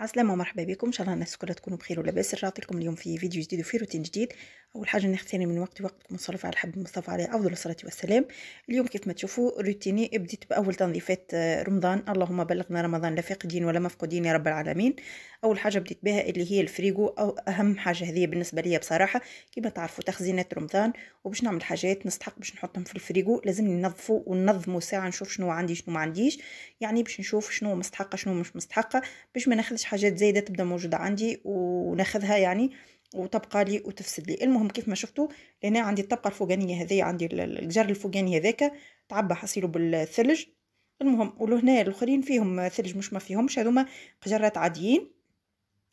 عسلامة ومرحبا بكم ان شاء الله الناس كلها تكونوا بخير ولاباس نراطي لكم اليوم في فيديو جديد وفي روتين جديد اول حاجه نختار من وقت وقتكم مصرف على الحبيب المصطفى عليه افضل الصلاه والسلام اليوم كيف ما تشوفوا روتيني بديت باول تنظيفات آه، رمضان اللهم بلغنا رمضان لا فاقدين ولا مفقودين يا رب العالمين اول حاجه بديت بها اللي هي الفريجو او اهم حاجه هذه بالنسبه لي بصراحه كيما تعرفوا تخزينات رمضان وباش نعمل حاجات نستحق باش نحطهم في الفريجو لازم ننظفوا وننظموا ساعه نشوف شنو عندي شنو ما عنديش يعني باش نشوف شنو مستحقه شنو مش مستحقه باش ما ناخذش حاجات زايده تبدا موجوده عندي وناخذها يعني وتبقى لي وتفسد لي المهم كيف ما شفتوا لهنا عندي الطبقه الفوقانيه هذه عندي الجر الفوقاني هذاك تعبى حصيله بالثلج المهم ولهنا الاخرين فيهم ثلج مش ما فيهمش هذوما قجرات عاديين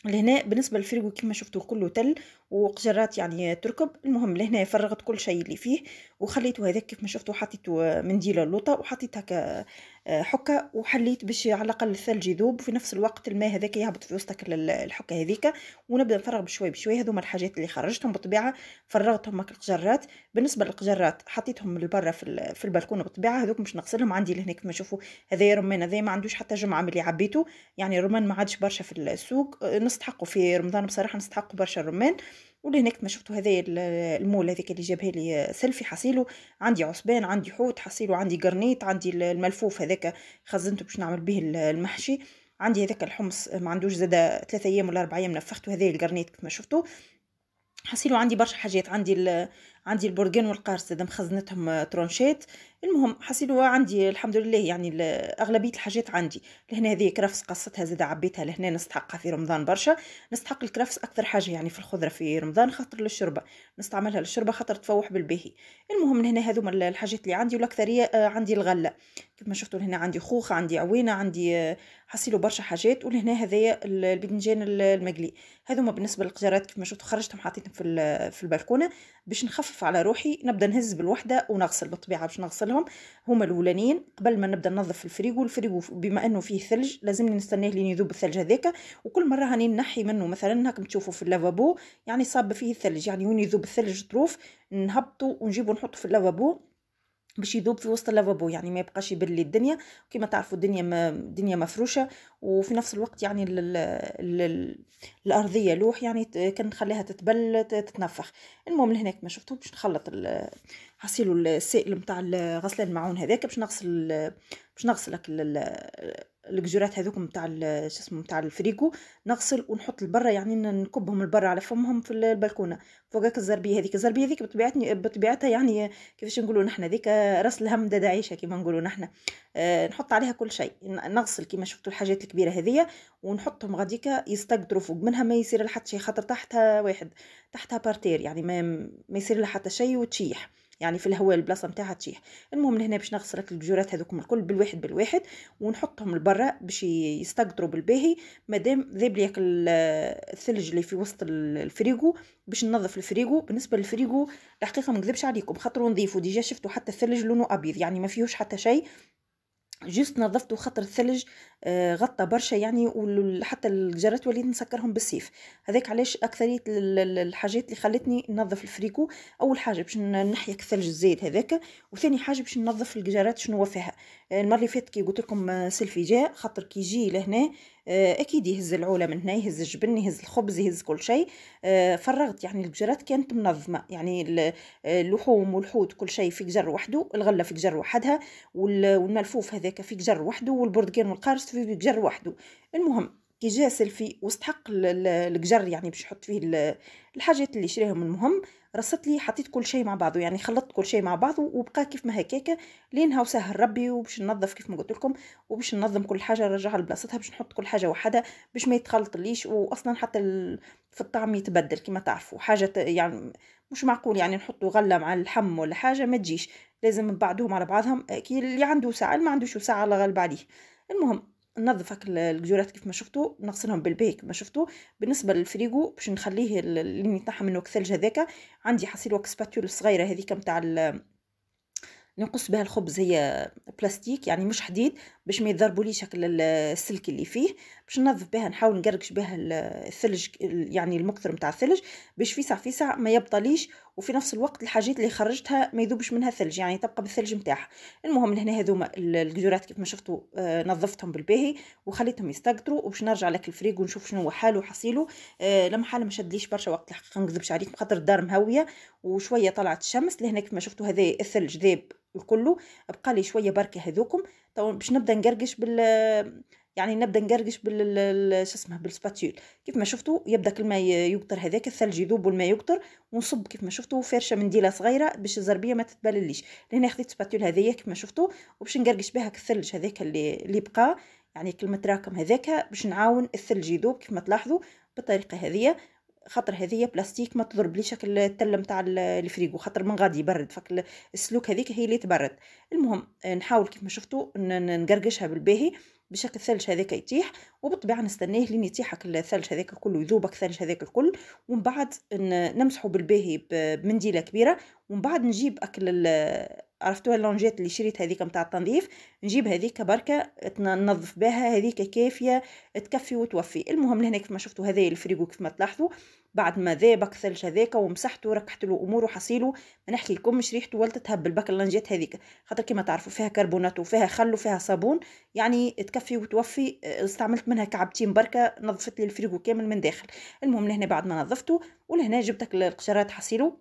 لهنا بالنسبه للفريجو كيما شفتوا كله تل وقجرات يعني تركب المهم لهنا فرغت كل شيء اللي فيه وخليته هذاك كيف ما شفتوا حطيته منديل اللوطة وحطيت هكا آه، حكة وحليت باش على الأقل الثلج يذوب وفي نفس الوقت الماء هذاك يهبط في وسط الحكة هذيك ونبدا نفرغ بشوي بشوي هذوما الحاجات اللي خرجتهم بالطبيعة فرغتهم هكا القجرات بالنسبة للقجرات حطيتهم لبرا في, في البلكونة بالطبيعة هذوك باش نغسلهم عندي لهنا كيف ما شوفوا هذايا رمان هذايا ما عندوش حتى جمعة ملي عبيته يعني الرمان ما عادش برشا في السوق آه، نستحقوا في رمضان بصراحة نستحقوا برشا الرمان ولهناك ما شفتوا هذايا المول هذيك اللي جابها لي آه، سلفي حصيلو عندي عصبان عندي حوت حصيلو عندي قرنيط عندي الملفوف هذاك خزنته باش نعمل به المحشي عندي هذاك الحمص آه، ما عندوش زاده ثلاثة ايام ولا اربع ايام نفخته هذايا القرنيط كما شفتوا حصيلو عندي برشا حاجات عندي عندي البرغين والقارص هذا مخزنتهم آه، ترونشيت المهم حصلوا آه، عندي الحمد لله يعني اغلبيه الحاجات عندي لهنا هذه كرفس قصتها زاد عبيتها لهنا نستحقها في رمضان برشا نستحق الكرفس اكثر حاجه يعني في الخضره في رمضان خاطر للشربه نستعملها للشربه خاطر تفوح بالباهي المهم لهنا هذوما الحاجات اللي عندي والاكثريه آه، عندي الغله كما شفتوا لهنا عندي خوخ عندي عوينه عندي حصلوا برشا حاجات ولهنا هذايا الباذنجان المقلي هذوما بالنسبه للقجرات كما شفتوا خرجتهم حطيتهم في في البلكونه باش نخفف على روحي نبدا نهز بالوحده ونغسل بالطبيعه باش نغسلهم هما الاولانيين قبل ما نبدا ننظف الفريجو الفريجو بما انه فيه ثلج لازمني نستناه لين يذوب الثلج هذاك وكل مره هاني نحي منه مثلا هاكم تشوفوا في اللافابو يعني صاب فيه الثلج يعني وين يذوب الثلج طروف نهبطه ونجيبه نحطه في اللافابو باش يذوب في وسط اللافابو يعني ما يبقاش يبلي الدنيا كما تعرفوا الدنيا ما الدنيا مفروشه وفي نفس الوقت يعني ال ال الارضيه لوح يعني نخليها تتبل تتنفخ المهم لهنا كما شفتوا باش نخلط حصيل السائل نتاع غسلان المعون هذاك باش نغسل باش نغسل الجرات هذوك نتاع شو اسمه نتاع الفريكو نغسل ونحط لبرا يعني نكبهم لبرا على فمهم في البلكونه فوقك الزربيه هذيك الزربيه هذيك بطبيعتني بطبيعتها يعني كيفاش نقولوا نحنا هذيك راس الهم عيشه كيما نقولوا نحنا آه، نحط عليها كل شيء نغسل كيما شفتوا الحاجات الكبيره هذيا ونحطهم غاديكا يستقدروا فوق منها ما يصير لحد شيء خاطر تحتها واحد تحتها بارتير يعني ما ما يصير لها حتى شيء وتشيح يعني في الهواء البلاصه نتاعها تشيح المهم هنا باش نغسل الجورات هذوك الكل بالواحد بالواحد ونحطهم لبرا باش يستقطروا بالباهي مادام ذاب ليك الثلج اللي في وسط الفريجو باش ننظف الفريجو بالنسبه للفريجو الحقيقه ما نكذبش عليكم خاطر نظيفو ديجا شفتوا حتى الثلج لونه ابيض يعني ما فيهوش حتى شيء جست نظفته خاطر الثلج آه، غطى برشا يعني وحتى الجرات وليت نسكرهم بالسيف هذاك علاش اكثريه الحاجات اللي خلتني ننظف الفريكو اول حاجه باش نحي الثلج الزايد هذاك وثاني حاجه باش ننظف الجرات شنو فيها المره اللي فاتت كي قلت لكم آه، سيلفي جاء خاطر كي يجي لهنا آه، اكيد يهز العوله من هنا يهز الجبن يهز الخبز يهز كل شيء آه، فرغت يعني الجرات كانت منظمه يعني آه، اللحوم والحوت كل شيء في جر وحده الغله في جر وحدها والملفوف هذاك في جر وحده والبرتقال والقارص في جر وحده المهم كي جا سلفي واستحق القجر يعني باش يحط فيه الحاجات اللي شراهم المهم رصت لي حطيت كل شيء مع بعضه يعني خلطت كل شيء مع بعضه وبقى كيف ما هكاك لينها وسهل ربي وباش ننظف كيف ما قلت لكم وباش ننظم كل حاجه نرجعها لبلاصتها باش نحط كل حاجه وحدها باش ما يتخلطليش واصلا حتى في الطعم يتبدل كما تعرفوا حاجه يعني مش معقول يعني نحطوا غله مع اللحم ولا حاجه ما تجيش لازم بعدهم على بعضهم اللي عنده ساعه اللي ما عندوش ساعه الله غالب عليه المهم ننظف هاك الجورات كيف ما شفتوا نغسلهم بالباي ما شفتوا بالنسبه للفريجو باش نخليه اللي من وقت الثلج هذاك عندي حصيل وك سباتول صغيره هذيك نتاع نقص بها الخبز هي بلاستيك يعني مش حديد باش ما يتضربوليش شكل السلك اللي فيه باش ننظف بها نحاول نقرقش بها الثلج يعني المكثر نتاع الثلج باش فيسع فيسع ما يبطليش وفي نفس الوقت الحاجات اللي خرجتها ما يذوبش منها ثلج يعني تبقى بالثلج نتاعها المهم لهنا هذوما الجزرات كيف ما شفتوا آه، نظفتهم بالباهي وخليتهم يستقطروا وباش نرجع لك الفريق ونشوف شنو هو حاله وحصيله آه، لما حاله ما شدليش برشا وقت الحقيقه ما نكذبش عليكم خاطر الدار مهويه وشويه طلعت الشمس لهنا كيف ما شفتوا هذا الثلج ذاب الكل بقى لي شويه بركه هذوكم تو باش نبدا نقرقش بال يعني نبدا نقرقش بال شو اسمه بالسباتول كيف ما شفتوا يبدا كل ما يقطر هذاك الثلج يذوب والماء يقطر ونصب كيف ما شفتوا فرشه منديله صغيره باش الزربيه ما تتبلليش لهنا خديت السباتول هذيا كيف ما شفتوا وباش نقرقش بها الثلج هذاك اللي اللي بقى يعني كل ما تراكم هذاك باش نعاون الثلج يذوب كيف ما تلاحظوا بالطريقه هذيا خاطر هذه بلاستيك ما تضرب لي شكل التله نتاع الفريغو خاطر من غادي يبرد فك السلوك هذيك هي اللي تبرد المهم نحاول كيف ما شفتوا نقرقشها بالباهي بشكل الثلج هذاك يتيح وبالطبيعه نستناه لين يتيح الثلج هذاك الكل ويذوب الثلج هذاك الكل ومن بعد نمسحه بالباهي بمنديله كبيره ومن بعد نجيب اكل عرفتوها اللونجات اللي شريت هذيك متاع التنظيف نجيب هذيك بركة ننظف بها هذيك كافية تكفي وتوفي المهم لهنا كيف ما شفتوا هذايا الفريجو كيف ما تلاحظوا بعد ما ذابك ثلج هذاك ومسحته وركحت له اموره حصيله ما نحكي مش ريحته ولا تتهبل بك اللونجيت هذيك خاطر كما تعرفوا فيها كربونات وفيها خل وفيها صابون يعني تكفي وتوفي استعملت منها كعبتين بركه نظفت لي الفريجو كامل من داخل المهم لهنا بعد ما نظفته ولهنا جبتك القشرات حصيله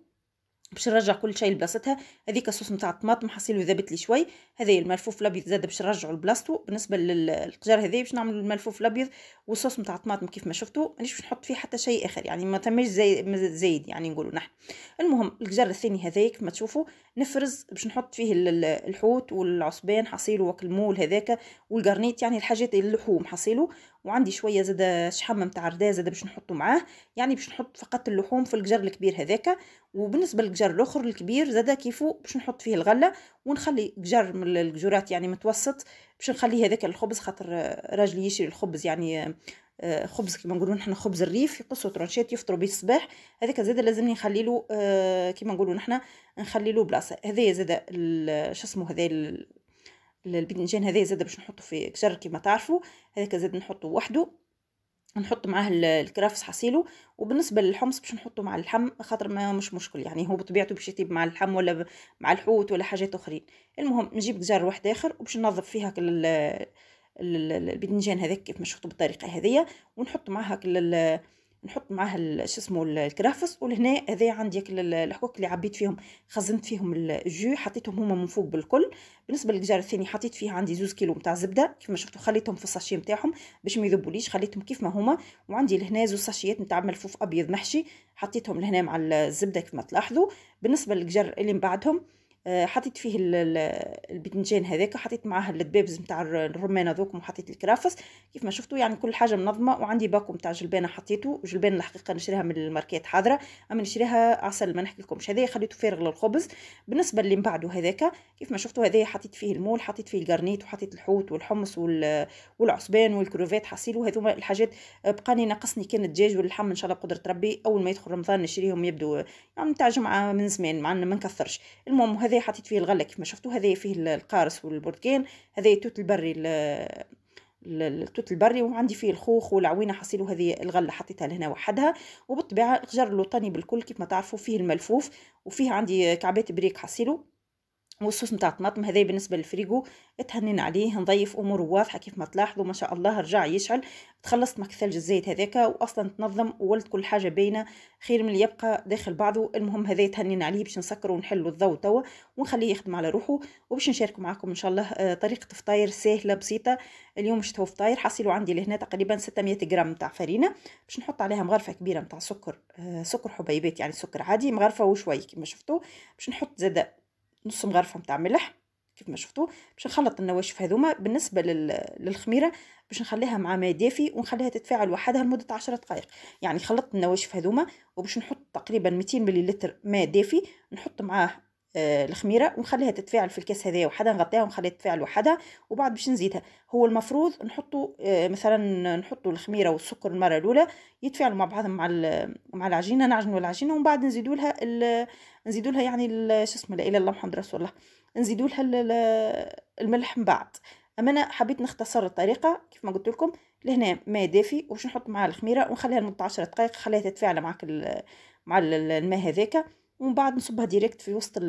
باش نرجع كل شيء لبلاصتها هذيك الصوص نتاع الطماطم حصيلو ذابت لي شوي هذايا الملفوف الابيض زاد باش نرجعو لبلاصتو بالنسبه للقجار هذايا باش نعمل الملفوف الابيض والصوص نتاع الطماطم كيف ما شفتوا مانيش باش نحط فيه حتى شيء اخر يعني ما تمش زي زايد يعني نقولوا نحن المهم القجار الثاني هذيك كيف ما تشوفوا نفرز باش نحط فيه الحوت والعصبان حصيله وكلمول هذاك والقرنيت يعني الحاجات اللحوم حصيله وعندي شويه زاد شحم نتاع ردا زاد باش نحطه معاه يعني باش نحط فقط اللحوم في الجر الكبير هذاك وبالنسبه للجر الاخر الكبير زاد كيفو باش نحط فيه الغله ونخلي جر من الجرات يعني متوسط باش نخلي هذاك الخبز خاطر راجلي يشري الخبز يعني آه، خبز كيما نقولوا نحنا خبز الريف يقصوا ترونشات يفطروا بيه الصباح هذاك زاد لازم نخلي له آه، كيما نقولوا نحنا نخلي له بلاصه هذايا زاد شو اسمه هذايا الباذنجان هذايا زاد باش نحطه في كشر كيما تعرفوا هذاك زاد نحطه وحده نحط معاه الكرافس حصيله وبالنسبه للحمص باش نحطه مع اللحم خاطر ما مش مشكل يعني هو بطبيعته باش يطيب مع اللحم ولا مع الحوت ولا حاجات اخرين المهم نجيب جزار واحد اخر وباش ننظف فيها الباذنجان هذاك كيف مشخطو بالطريقه هذيا ونحط معها نحط معاه شو اسمه الكرافس ولهنا هذا عندي الحكوك اللي عبيت فيهم خزنت فيهم الجو حطيتهم هما من فوق بالكل بالنسبه للجار الثاني حطيت فيه عندي زوز كيلو نتاع زبده كيف ما شفتوا خليتهم في الساشي نتاعهم باش ما يذبوليش خليتهم كيف ما هما وعندي لهنا زوز ساشيات نتاع ملفوف ابيض محشي حطيتهم لهنا مع الزبده كيف ما تلاحظوا بالنسبه للجار اللي من بعدهم آه، حطيت فيه الباذنجان هذاك حطيت معاه الدبابز نتاع الرمان هذوكم وحطيت الكرافس كيف ما شفتوا يعني كل حاجه منظمه وعندي باكو نتاع جلبانه حطيته جلبانه الحقيقه نشريها من الماركات حاضره اما نشريها عسل ما لكمش هذايا خليته فارغ للخبز بالنسبه اللي من بعده هذاك كيف ما شفتوا هذايا حطيت فيه المول حطيت فيه الجرنيت وحطيت الحوت والحمص والعصبان والكروفات حصيلو وهذوما الحاجات آه، بقاني ناقصني كان الدجاج واللحم ان شاء الله بقدره ربي اول ما يدخل رمضان نشريهم يبدو يعني نتاع جمعه من زمان معنا ما نكثرش المهم هذا حطيت فيه الغله كيف ما شفتوا هذا فيه القارص والبرتقان هذا توت البري التوت البري وعندي فيه الخوخ والعوينه حصيله هذه الغله حطيتها لهنا وحدها وبالطبيعه الجر اللوطاني بالكل كيف ما تعرفوا فيه الملفوف وفيه عندي كعبات بريك حصيله والصوص نتاع الطماطم هذا بالنسبه للفريجو تهنينا عليه نضيف اموره واضحه كيف ما تلاحظوا ما شاء الله رجع يشعل تخلصت من الثلج الزيت هذاك واصلا تنظم وولد كل حاجه باينه خير من اللي يبقى داخل بعضه المهم هذا تهنينا عليه باش نسكروا ونحلوا الضوء توا ونخليه يخدم على روحه وباش نشارك معكم ان شاء الله آه، طريقه فطاير سهله بسيطه اليوم تهو فطاير حصلوا عندي لهنا تقريبا 600 غرام نتاع فرينه باش نحط عليها مغرفه كبيره نتاع سكر آه، سكر حبيبات يعني سكر عادي مغرفه وشوي كما شفتوا باش نحط زاده نص مغرفه متاع ملح كيف ما شفتوا باش نخلط النواشف هذوما بالنسبه لل... للخميره باش نخليها مع ماء دافي ونخليها تتفاعل وحدها لمده 10 دقائق يعني خلطت النواشف هذوما وباش نحط تقريبا 200 ملل ماء دافي نحط معاه آه، الخميره ونخليها تتفاعل في الكاس هذايا وحدها نغطيها ونخليها تتفاعل وحدها وبعد باش نزيدها هو المفروض نحطوا آه، مثلا نحطوا الخميره والسكر المره الاولى يتفاعلوا مع بعضهم مع مع العجينه نعجنوا العجينه ومن بعد نزيدوا لها نزيدوا لها يعني شو اسمه لا اله الا الله محمد رسول الله نزيدوا لها الملح من بعد اما انا حبيت نختصر الطريقه كيف ما قلت لكم لهنا ماء دافي وباش نحط معاه الخميره ونخليها لمده 10 دقائق خليها تتفاعل معك مع الماء هذاك ومن بعد نصبها ديريكت في وسط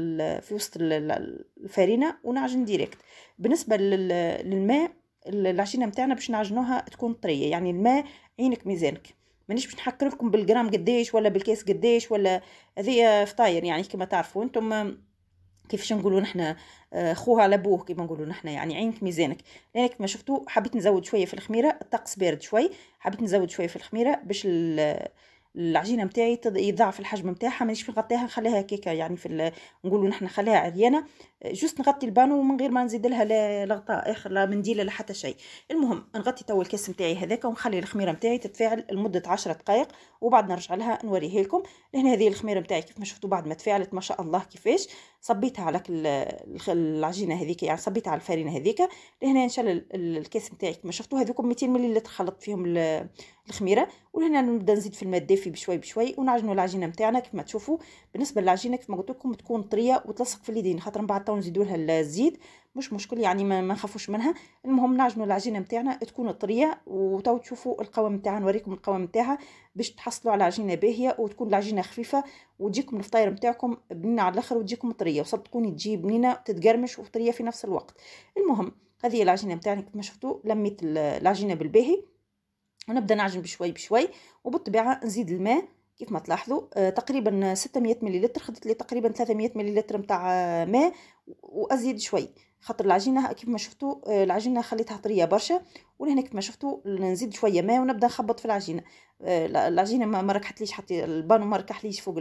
في وسط الفرينه ونعجن ديريكت بالنسبه للماء العجينه نتاعنا باش نعجنوها تكون طريه يعني الماء عينك ميزانك مانيش باش نحكر لكم بالجرام قديش ولا بالكاس قديش ولا هذه فطاير يعني كما تعرفوا انتم كيفاش نقولوا نحنا آه، خوها على بوه كيما نقولوا نحنا يعني عينك ميزانك لانك كما شفتوا حبيت نزود شويه في الخميره الطقس بارد شوي حبيت نزود شويه في الخميره باش العجينه نتاعي يضعف الحجم نتاعها مانيش نغطيها نخليها هكاكا يعني في نقولوا نحنا خليها عريانه جوست نغطي البانو من غير ما نزيد لها لا غطاء اخر لا منديل لا حتى شيء المهم نغطي تو الكاس نتاعي هذاك ونخلي الخميره نتاعي تتفاعل لمده عشرة دقائق وبعد نرجع لها نوريها لكم لهنا هذه الخميره نتاعي كيف ما شفتوا بعد ما تفاعلت ما شاء الله كيفاش صبيتها على العجينه هذيك يعني صبيتها على الفرينه هذيك لهنا الله الكاس نتاعي كما شفتوا هذوكم 200 ملل خلطت فيهم الخميره ولهنا نبدا نزيد في الماء الدافي بشوي بشوي ونعجنوا العجينه نتاعنا كما تشوفوا بالنسبه للعجينه كما قلت لكم تكون طريه وتلصق في اليدين خاطر من بعد تو نزيدوا لها الزيت مش مشكل يعني ما نخافوش منها المهم نعجنوا العجينه نتاعنا تكون طريه وتو تشوفوا القوام نتاعها نوريكم القوام نتاعها باش تحصلوا على عجينه باهيه وتكون العجينه خفيفه وتجيكم الفطاير نتاعكم بنينه على الاخر وتجيكم طريه وصدقوني تجي بنينه تتقرمش وطريه في نفس الوقت المهم هذه العجينه نتاعنا كما شفتوا لميت العجينه بالباهي ونبدا نعجن بشوي بشوي وبالطبيعه نزيد الماء كيف ما تلاحظوا آه تقريبا 600 مليلتر خدت لي تقريبا 300 مليلتر نتاع آه، ماء وازيد شوي خاطر العجينه كيف ما شفتوا آه، العجينه خليتها طريه برشا ولهنا كيف ما شفتوا نزيد شويه ماء ونبدا نخبط في العجينه آه، العجينه ما ركحتليش حتى البانو ما ركحليش فوق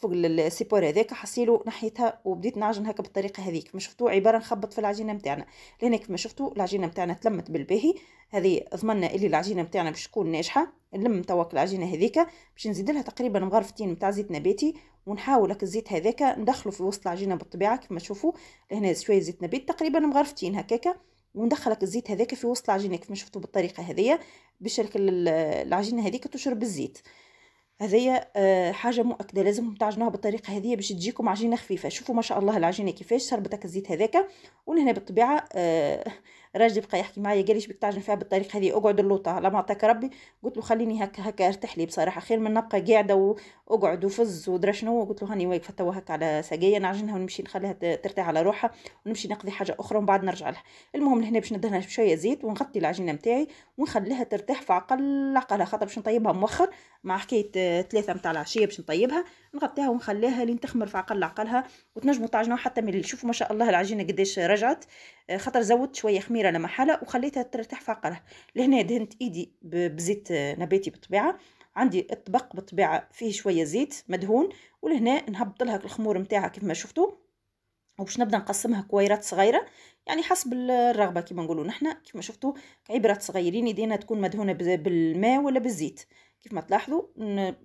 فوق السيبور هذاك حصيلو نحيتها وبديت نعجن هكا بالطريقه هذيك ما شفتو عباره نخبط في العجينه نتاعنا كيف ما شفتو العجينه نتاعنا تلمت بالباهي هذه ضمننا اللي العجينه نتاعنا باش تكون ناجحه نلم توا العجينه هذيك باش نزيد لها تقريبا مغرفتين نتاع زيت نباتي ونحاول هك الزيت هذاك ندخله في وسط العجينه بالطبيعه ما تشوفوا لهنا شويه زيت نبات تقريبا مغرفتين هكاكا وندخلك الزيت هذاك في وسط العجينه ما شفتوا بالطريقه هذيا باش العجينه هذيك تشرب الزيت هذيا آه، حاجه مؤكده لازم تعجنوها بالطريقه هذه باش تجيكم عجينه خفيفه شوفوا ما شاء الله العجينه كيفاش شربتك الزيت هذاك ولهنا بالطبيعه آه، راجل بقى يحكي معايا قال لي شبيك تعجن فيها بالطريقه هذه اقعد اللوطه لما اعطاك ربي قلت له خليني هكا هكا ارتاح لي بصراحه خير من نبقى قاعده واقعد وفز ودرا شنو قلت له هاني واقفه توا هكا على ساقيه نعجنها ونمشي نخليها ترتاح على روحها ونمشي نقضي حاجه اخرى ومن بعد نرجع لها المهم لهنا باش ندهنها بشويه زيت ونغطي العجينه نتاعي ونخليها ترتاح في عقل عقلها خاطر باش نطيبها مؤخر مع حكايه ثلاثه نتاع العشيه باش نطيبها نغطيها ونخليها لين تخمر في عقل عقلها وتنجموا تعجنوها حتى من شوفوا ما شاء الله العجينه قداش رجعت آه، خاطر زودت شويه خميره لما حاله وخليتها ترتاح فقره لهنا دهنت ايدي بزيت آه، نباتي بالطبيعه عندي الطبق بالطبيعه فيه شويه زيت مدهون ولهنا نهبط لها الخمور نتاعها كيف ما شفتوا وباش نبدا نقسمها كويرات صغيره يعني حسب الرغبه كيما نقولوا نحنا كيما شفتوا كعبرات صغيرين يدينا تكون مدهونه بالماء ولا بالزيت كيف ما تلاحظوا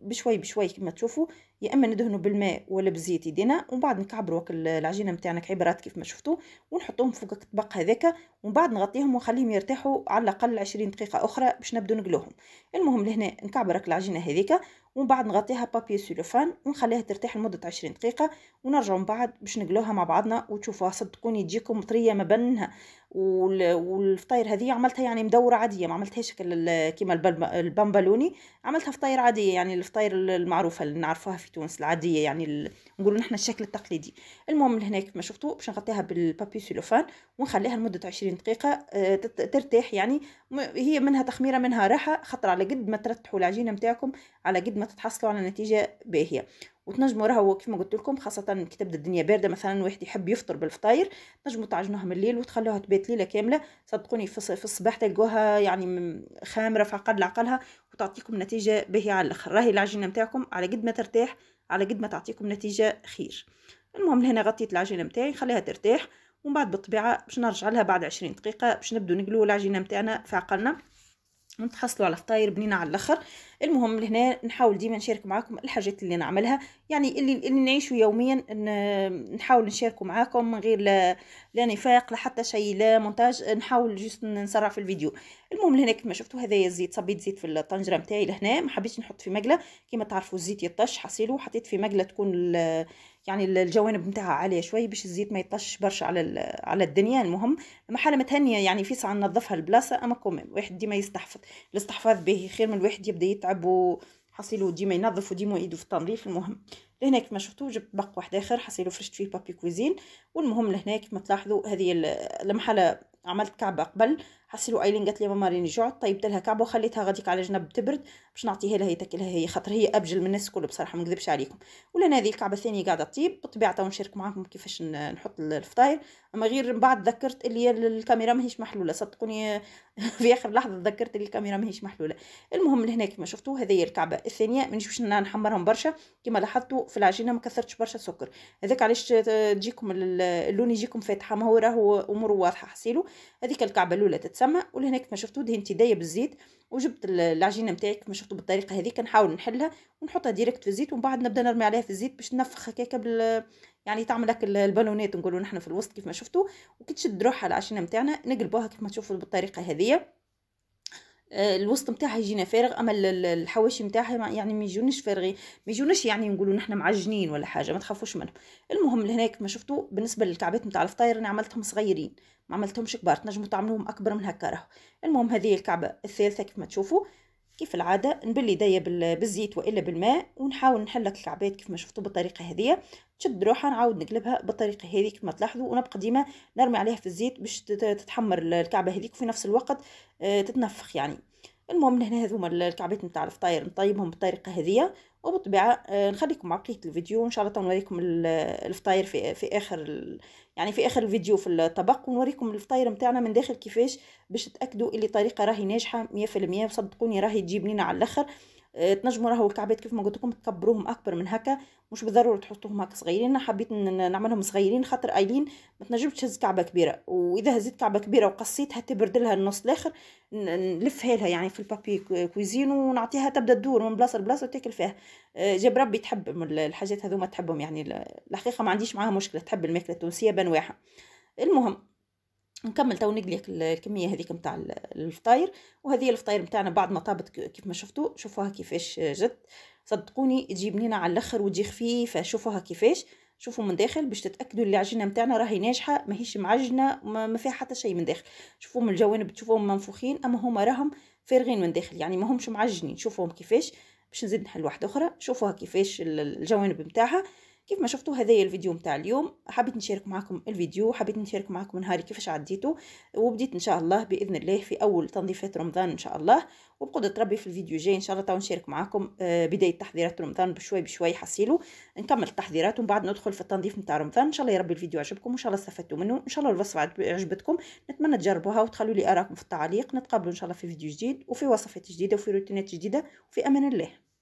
بشوي بشوي كيف ما تشوفوا يا اما ندهنوا بالماء ولا بزيت يدينا ومن بعد نكعبروا العجينه نتاعنا كعبرات كيف ما شفتوا ونحطوهم فوق الطبق هذاك ومن بعد نغطيهم ونخليهم يرتاحوا على الاقل 20 دقيقه اخرى باش نبداو نقلوهم المهم لهنا نكعبرك العجينه هذيك ومن بعد نغطيها بابي سيلوفان ونخليها ترتاح لمده 20 دقيقه ونرجعوا من بعد باش نقلوها مع بعضنا وتشوفوها صدقوني تجيكم طريه ما بنها والفطاير هذه عملتها يعني مدوره عاديه ما عملتهاش شكل كيما البامبالوني عملتها فطاير عاديه يعني الفطاير المعروفه اللي نعرفوها في تونس العاديه يعني نقولوا نحن الشكل التقليدي المهم هناك ما شفتوا باش نغطيها بالبابي سيلوفان ونخليها لمده 20 دقيقه آه، ترتاح يعني هي منها تخميره منها راحه خطر على قد ما ترتحوا العجينه نتاعكم على قد ما تتحصلوا على نتيجه باهيه وتنجموا راهو كيما قلت لكم خاصه كي تبدا الدنيا بارده مثلا واحد يحب يفطر بالفطاير تنجموا تعجنوها من الليل وتخلوها تبات ليله كامله صدقوني في الصباح تلقوها يعني خامره فقد عقلها وتعطيكم نتيجه باهيه على الاخر راهي العجينه نتاعكم على قد ما ترتاح على قد ما تعطيكم نتيجه خير المهم لهنا غطيت العجينه نتاعي خليها ترتاح ومن بعد بالطبيعه باش نرجع لها بعد 20 دقيقه باش نبدو نقلو العجينه نتاعنا في عقلنا نتحصلوا على فطاير بنينه على الاخر المهم لهنا نحاول ديما نشارك معاكم الحاجات اللي نعملها يعني اللي, اللي نعيشه يوميا نحاول نشاركه معاكم من غير لا لا نفاق لا حتى شيء لا مونتاج نحاول جست نسرع في الفيديو المهم لهنا كما شفتوا هذايا الزيت صبيت زيت في الطنجره نتاعي لهنا ما حبيتش نحط في مقله كما تعرفوا الزيت يطش حصيله حطيت في مقله تكون يعني الجوانب نتاعها عاليه شوي باش الزيت ما يطش برشا على على الدنيا المهم محله متهنيه يعني في ساعه ننظفها البلاصه اما كوم واحد ديما يستحفظ الاستحفاظ به خير من الواحد يبدا يتعب حصيلو ديما ينظف وديما يدو في التنظيف المهم لهنا كما شفتوا جبت بق واحد اخر حصيلو فرشت فيه بابي كوزين والمهم لهنا كما تلاحظوا هذه المحله عملت كعبه قبل حصيلو ايلين قالت لي ماما راني جوعت طيبت لها كعبه وخليتها غاديك على جنب تبرد باش نعطيها لها تاكلها هي خاطر هي ابجل من الناس الكل بصراحه ما نكذبش عليكم ولا هذه الكعبه الثانيه قاعده تطيب بالطبيعه نشارك معاكم كيفاش نحط الفطاير اما غير من بعد ذكرت اللي الكاميرا ماهيش محلوله صدقوني في اخر لحظه تذكرت اللي الكاميرا ماهيش محلوله المهم لهنا كما شفتوا هذه هي الكعبه الثانيه مانيش باش نحمرهم برشا كما لاحظتوا في العجينه ما كثرتش برشا سكر هذاك علاش تجيكم اللون يجيكم فاتحه ما هو راهو امور واضحه حسيلو هذيك الكعبه الاولى تتسمى ولهنا كما شفتوا دهنت يديا بالزيت وجبت العجينه نتاعي كما شفتوا نشرطه بالطريقه هذه كنحاول نحلها ونحطها ديريكت في الزيت ومن بعد نبدا نرمي عليها في الزيت باش تنفخ هكاك بال يعني تعمل لك البالونات نقولوا نحن في الوسط كيف ما شفتوا وكي تشد روحها العجينه نتاعنا نقلبوها كيف ما تشوفوا بالطريقه هذه آه، الوسط نتاعها يجينا فارغ اما الحواشي نتاعها يعني ما يجونش فارغين ما يجونش يعني نقولوا نحن معجنين ولا حاجه ما تخافوش منهم المهم لهنا كيف ما شفتوا بالنسبه للكعبات نتاع الفطاير انا عملتهم صغيرين ما عملتهمش كبار تنجموا تعملوهم اكبر من هكا راهو المهم هذه الكعبه الثالثه كيف ما تشوفوا كيف العاده نبل يديا بالزيت والا بالماء ونحاول نحلك الكعبات كيف ما شفتوا بالطريقه هذه تشد روحها نعاود نقلبها بالطريقه هذه كما تلاحظوا ونبقى ديما نرمي عليها في الزيت باش تتحمر الكعبه هذيك وفي نفس الوقت آه، تتنفخ يعني المهم لهنا هذوما الكعبات نتاع الفطاير نطيبهم بالطريقه هذه وبالطبيعه آه، نخليكم مع بقيه الفيديو ان شاء الله نوريكم آه، الفطاير في في اخر يعني في اخر الفيديو في الطبق ونوريكم الفطاير نتاعنا من داخل كيفاش باش تاكدوا اللي طريقه راهي ناجحه 100% وصدقوني راهي تجيب لنا على الاخر تنجموا راهو الكعبات كيف ما قلت لكم تكبروهم اكبر من هكا مش بالضروره تحطوهم هكا صغيرين انا حبيت نعملهم صغيرين خاطر ايلين ما تنجمش تهز كعبه كبيره واذا هزيت كعبه كبيره وقصيتها تبرد لها النص الاخر نلفها لها يعني في البابي كويزين ونعطيها تبدا تدور من بلاصه لبلاصه وتاكل فيها آه، جاب ربي تحب الحاجات هذوما تحبهم يعني الحقيقه ما عنديش معاها مشكله تحب الماكله التونسيه بانواعها المهم نكمل تو نقليك الكميه هذيك نتاع الفطاير وهذه الفطاير نتاعنا بعد ما طابت كيف ما شفتوا شوفوها كيفاش جت صدقوني تجي بنينه على الاخر وتجي خفيفه شوفوها كيفاش شوفوا من داخل باش تتاكدوا اللي العجينه نتاعنا راهي ناجحه ماهيش معجنه ما فيها حتى شيء من داخل شوفوا من الجوانب تشوفوهم منفوخين اما هما راهم فارغين من داخل يعني ما همش معجنين شوفوهم كيفاش باش نزيد نحل واحده اخرى شوفوها كيفاش الجوانب نتاعها كيف ما شفتوا هذايا الفيديو نتاع اليوم حبيت نشارك معكم الفيديو حبيت نشارك معكم نهاري كيفاش عديته وبديت ان شاء الله باذن الله في اول تنظيفات رمضان ان شاء الله وبقدرة ربي في الفيديو الجاي ان شاء الله تاو نشارك معكم آه، بدايه تحضيرات رمضان بشوي بشوي حصيلو نكمل التحضيرات ومن بعد ندخل في التنظيف نتاع رمضان ان شاء الله يا ربي الفيديو عجبكم وان شاء الله استفدتوا منه ان شاء الله الوصفه عجبتكم نتمنى تجربوها وتخلوا لي اراءكم في التعليق نتقابلوا ان شاء الله في فيديو جديد وفي وصفات جديده وفي روتينات جديده وفي امان الله